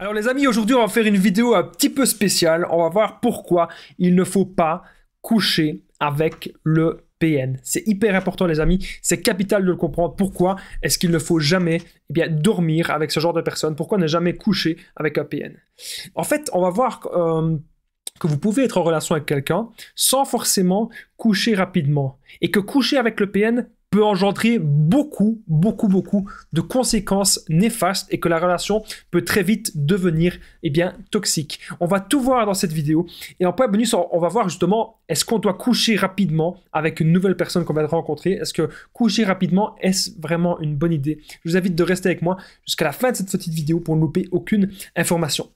Alors les amis, aujourd'hui on va faire une vidéo un petit peu spéciale. On va voir pourquoi il ne faut pas coucher avec le PN. C'est hyper important les amis, c'est capital de le comprendre. Pourquoi est-ce qu'il ne faut jamais eh bien, dormir avec ce genre de personne Pourquoi ne jamais coucher avec un PN En fait, on va voir euh, que vous pouvez être en relation avec quelqu'un sans forcément coucher rapidement. Et que coucher avec le PN peut engendrer beaucoup, beaucoup, beaucoup de conséquences néfastes et que la relation peut très vite devenir eh bien, toxique. On va tout voir dans cette vidéo. Et en point bonus, on va voir justement, est-ce qu'on doit coucher rapidement avec une nouvelle personne qu'on va rencontrer Est-ce que coucher rapidement, est-ce vraiment une bonne idée Je vous invite de rester avec moi jusqu'à la fin de cette petite vidéo pour ne louper aucune information.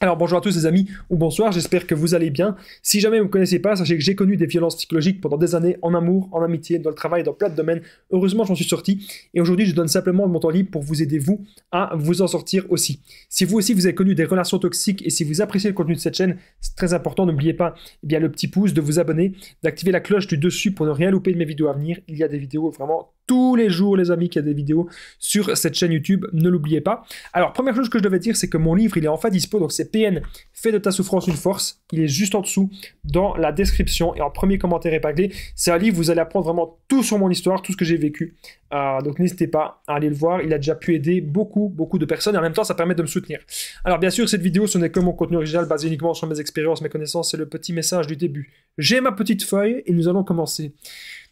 Alors bonjour à tous les amis, ou bonsoir, j'espère que vous allez bien. Si jamais vous ne me connaissez pas, sachez que j'ai connu des violences psychologiques pendant des années, en amour, en amitié, dans le travail, dans plein de domaines. Heureusement, j'en suis sorti, et aujourd'hui, je donne simplement mon temps libre pour vous aider, vous, à vous en sortir aussi. Si vous aussi, vous avez connu des relations toxiques, et si vous appréciez le contenu de cette chaîne, c'est très important, n'oubliez pas eh bien, le petit pouce, de vous abonner, d'activer la cloche du dessus pour ne rien louper de mes vidéos à venir. Il y a des vidéos vraiment tous les jours, les amis, qu'il y a des vidéos sur cette chaîne YouTube. Ne l'oubliez pas. Alors, première chose que je devais dire, c'est que mon livre, il est enfin dispo. Donc, c'est PN, fait de ta souffrance une force. Il est juste en dessous dans la description et en premier commentaire épinglé. C'est un livre, vous allez apprendre vraiment tout sur mon histoire, tout ce que j'ai vécu ah, donc n'hésitez pas à aller le voir, il a déjà pu aider beaucoup, beaucoup de personnes et en même temps ça permet de me soutenir. Alors bien sûr, cette vidéo ce n'est que mon contenu original basé uniquement sur mes expériences, mes connaissances et le petit message du début. J'ai ma petite feuille et nous allons commencer.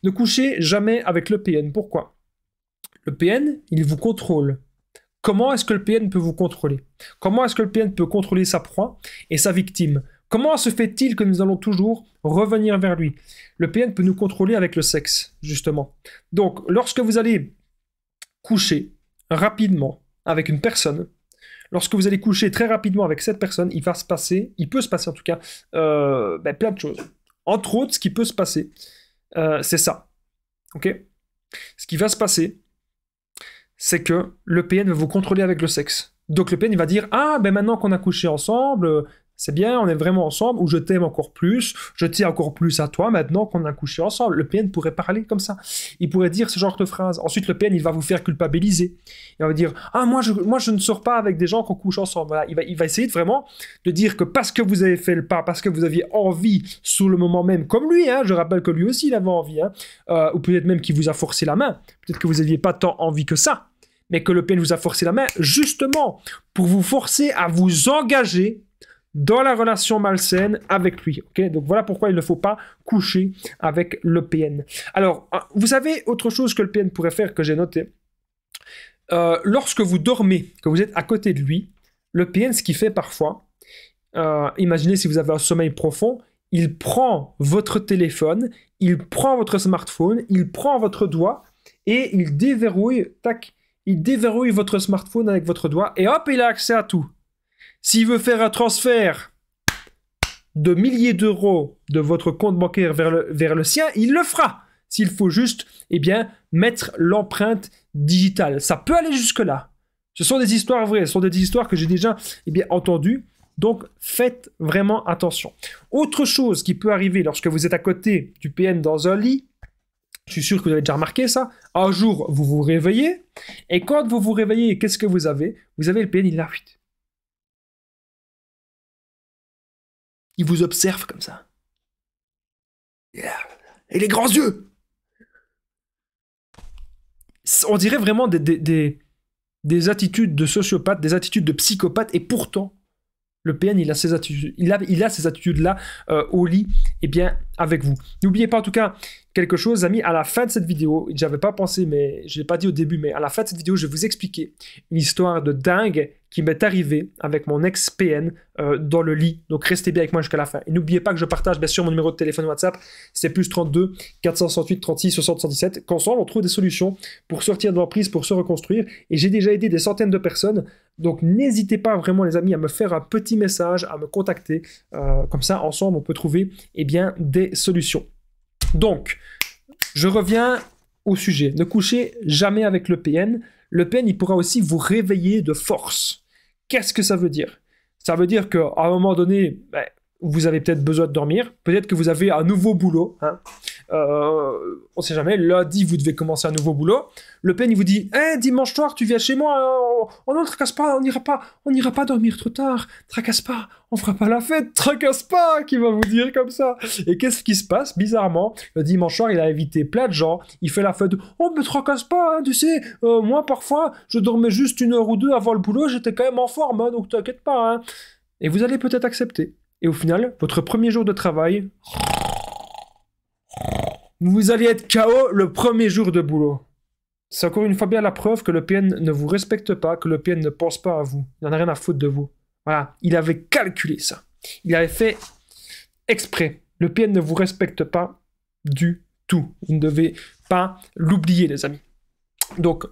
Ne couchez jamais avec le PN. Pourquoi Le PN, il vous contrôle. Comment est-ce que le PN peut vous contrôler Comment est-ce que le PN peut contrôler sa proie et sa victime Comment se fait-il que nous allons toujours revenir vers lui Le PN peut nous contrôler avec le sexe, justement. Donc, lorsque vous allez coucher rapidement avec une personne, lorsque vous allez coucher très rapidement avec cette personne, il va se passer, il peut se passer en tout cas, euh, ben, plein de choses. Entre autres, ce qui peut se passer, euh, c'est ça. Ok Ce qui va se passer, c'est que le PN va vous contrôler avec le sexe. Donc le PN va dire ah ben maintenant qu'on a couché ensemble, c'est bien, on est vraiment ensemble, ou je t'aime encore plus, je tiens encore plus à toi maintenant qu'on a couché ensemble. Le PN pourrait parler comme ça. Il pourrait dire ce genre de phrase. Ensuite, le PN, il va vous faire culpabiliser. Il va vous dire Ah, moi je, moi, je ne sors pas avec des gens qu'on couche ensemble. Il, va, il va essayer vraiment de dire que parce que vous avez fait le pas, parce que vous aviez envie sous le moment même, comme lui, hein, je rappelle que lui aussi, il avait envie, hein, euh, ou peut-être même qu'il vous a forcé la main. Peut-être que vous n'aviez pas tant envie que ça mais que le PN vous a forcé la main, justement, pour vous forcer à vous engager dans la relation malsaine avec lui. ok Donc voilà pourquoi il ne faut pas coucher avec le PN. Alors, ah, vous savez, autre chose que le PN pourrait faire, que j'ai noté, euh, lorsque vous dormez, que vous êtes à côté de lui, le PN, ce qu'il fait parfois, euh, imaginez si vous avez un sommeil profond, il prend votre téléphone, il prend votre smartphone, il prend votre doigt et il déverrouille, tac, il déverrouille votre smartphone avec votre doigt et hop, il a accès à tout. S'il veut faire un transfert de milliers d'euros de votre compte bancaire vers le, vers le sien, il le fera. S'il faut juste eh bien, mettre l'empreinte digitale. Ça peut aller jusque-là. Ce sont des histoires vraies, ce sont des histoires que j'ai déjà eh bien, entendues. Donc faites vraiment attention. Autre chose qui peut arriver lorsque vous êtes à côté du PN dans un lit, je suis sûr que vous avez déjà remarqué ça, un jour vous vous réveillez, et quand vous vous réveillez, qu'est-ce que vous avez Vous avez le PN, il la Il vous observe comme ça. Et les grands yeux On dirait vraiment des, des, attitudes de sociopathe, des attitudes de psychopathe, et pourtant, le PN, il a ces attitudes, il il a attitudes-là euh, au lit, et eh bien avec vous. N'oubliez pas en tout cas quelque chose, amis, à la fin de cette vidéo, j'avais pas pensé, mais je l'ai pas dit au début, mais à la fin de cette vidéo, je vais vous expliquer une histoire de dingue qui m'est arrivé avec mon ex-PN euh, dans le lit. Donc restez bien avec moi jusqu'à la fin. Et n'oubliez pas que je partage bien sûr mon numéro de téléphone WhatsApp, c'est plus 32 468 36 60 17. Qu'ensemble, on trouve des solutions pour sortir de l'emprise, pour se reconstruire. Et j'ai déjà aidé des centaines de personnes. Donc n'hésitez pas vraiment les amis à me faire un petit message, à me contacter. Euh, comme ça, ensemble, on peut trouver eh bien, des solutions. Donc, je reviens au sujet. Ne couchez jamais avec le PN. Le PN, il pourra aussi vous réveiller de force. Qu'est-ce que ça veut dire Ça veut dire qu'à un moment donné, ben, vous avez peut-être besoin de dormir, peut-être que vous avez un nouveau boulot. Hein euh, on sait jamais, lundi, vous devez commencer un nouveau boulot. Le Pen, il vous dit Eh, dimanche soir, tu viens chez moi, oh, on ne tracasse pas, on n'ira pas, on n'ira pas dormir trop tard, tracasse pas, on fera pas la fête, tracasse pas, qui va vous dire comme ça. Et qu'est-ce qui se passe Bizarrement, le dimanche soir, il a invité plein de gens, il fait la fête, on oh, me tracasse pas, hein, tu sais, euh, moi parfois, je dormais juste une heure ou deux avant le boulot, j'étais quand même en forme, hein, donc t'inquiète pas. Hein. Et vous allez peut-être accepter. Et au final, votre premier jour de travail vous allez être KO le premier jour de boulot. C'est encore une fois bien la preuve que le PN ne vous respecte pas, que le PN ne pense pas à vous. Il en a rien à foutre de vous. Voilà, il avait calculé ça. Il avait fait exprès. Le PN ne vous respecte pas du tout. Vous ne devez pas l'oublier, les amis. Donc,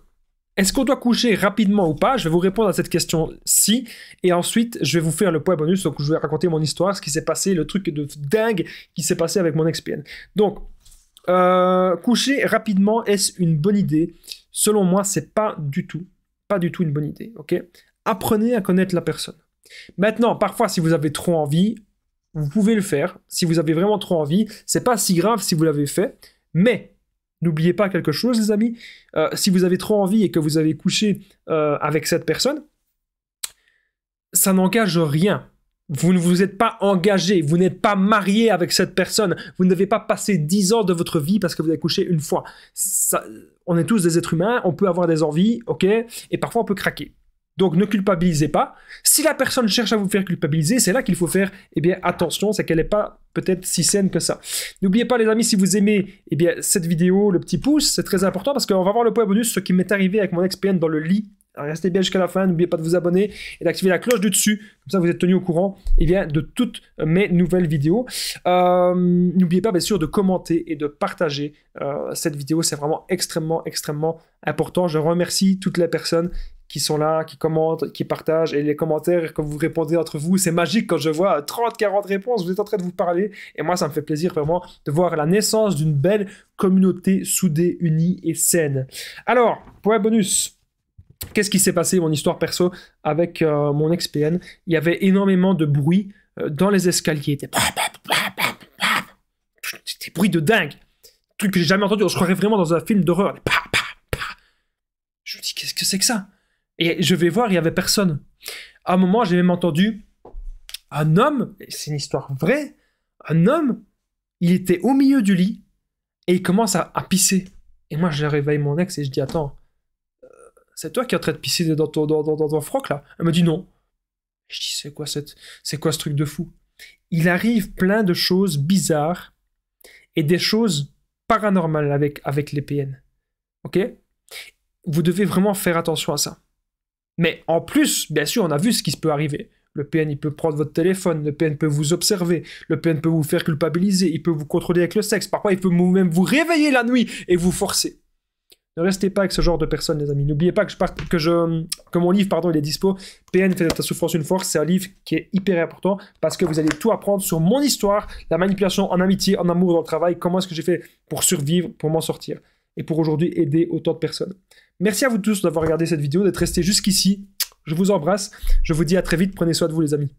est-ce qu'on doit coucher rapidement ou pas Je vais vous répondre à cette question si. Et ensuite, je vais vous faire le point bonus. Donc, je vais raconter mon histoire, ce qui s'est passé, le truc de dingue qui s'est passé avec mon ex-PN. Donc, euh, coucher rapidement, est-ce une bonne idée Selon moi, c'est pas du tout, pas du tout une bonne idée. Ok Apprenez à connaître la personne. Maintenant, parfois, si vous avez trop envie, vous pouvez le faire. Si vous avez vraiment trop envie, c'est pas si grave si vous l'avez fait. Mais n'oubliez pas quelque chose, les amis. Euh, si vous avez trop envie et que vous avez couché euh, avec cette personne, ça n'engage rien. Vous ne vous êtes pas engagé, vous n'êtes pas marié avec cette personne, vous n'avez pas passé dix ans de votre vie parce que vous avez couché une fois. Ça, on est tous des êtres humains, on peut avoir des envies, ok, et parfois on peut craquer. Donc ne culpabilisez pas. Si la personne cherche à vous faire culpabiliser, c'est là qu'il faut faire eh bien, attention, c'est qu'elle n'est pas peut-être si saine que ça. N'oubliez pas les amis, si vous aimez eh bien, cette vidéo, le petit pouce, c'est très important parce qu'on va voir le point bonus, ce qui m'est arrivé avec mon XPN dans le lit. restez bien jusqu'à la fin, n'oubliez pas de vous abonner et d'activer la cloche du dessus, comme ça vous êtes tenu au courant eh bien, de toutes mes nouvelles vidéos. Euh, n'oubliez pas bien sûr de commenter et de partager euh, cette vidéo, c'est vraiment extrêmement, extrêmement important. Je remercie toutes les personnes qui sont là, qui commentent, qui partagent, et les commentaires que vous répondez entre vous, c'est magique quand je vois 30, 40 réponses, vous êtes en train de vous parler, et moi ça me fait plaisir vraiment de voir la naissance d'une belle communauté soudée, unie et saine. Alors, point bonus, qu'est-ce qui s'est passé, mon histoire perso, avec euh, mon ex Il y avait énormément de bruit euh, dans les escaliers, C'était des bruits de dingue, truc que j'ai jamais entendu, je croirait vraiment dans un film d'horreur, je me dis, qu'est-ce que c'est que ça et je vais voir, il n'y avait personne. À un moment, j'ai même entendu un homme, c'est une histoire vraie, un homme, il était au milieu du lit et il commence à, pisser. Et moi, je réveille mon ex et je dis Attends, euh, c'est toi qui es en train de pisser dans ton, froc là Elle me dit Non. Je dis C'est quoi, cette, c'est quoi ce truc de fou Il arrive plein de choses bizarres et des choses paranormales avec, avec les PN. Ok Vous devez vraiment faire attention à ça. Mais en plus, bien sûr, on a vu ce qui se peut arriver. Le PN, il peut prendre votre téléphone, le PN peut vous observer, le PN peut vous faire culpabiliser, il peut vous contrôler avec le sexe, parfois il peut même vous réveiller la nuit et vous forcer. Ne restez pas avec ce genre de personnes, les amis. N'oubliez pas que, je, que, mon livre pardon, il est dispo. PN fait de ta souffrance une force. C'est un livre qui est hyper important parce que vous allez tout apprendre sur mon histoire, la manipulation en amitié, en amour, dans le travail, comment est-ce que j'ai fait pour survivre, pour m'en sortir et pour aujourd'hui aider autant de personnes. Merci à vous tous d'avoir regardé cette vidéo, d'être restés jusqu'ici. Je vous embrasse. Je vous dis à très vite. Prenez soin de vous, les amis.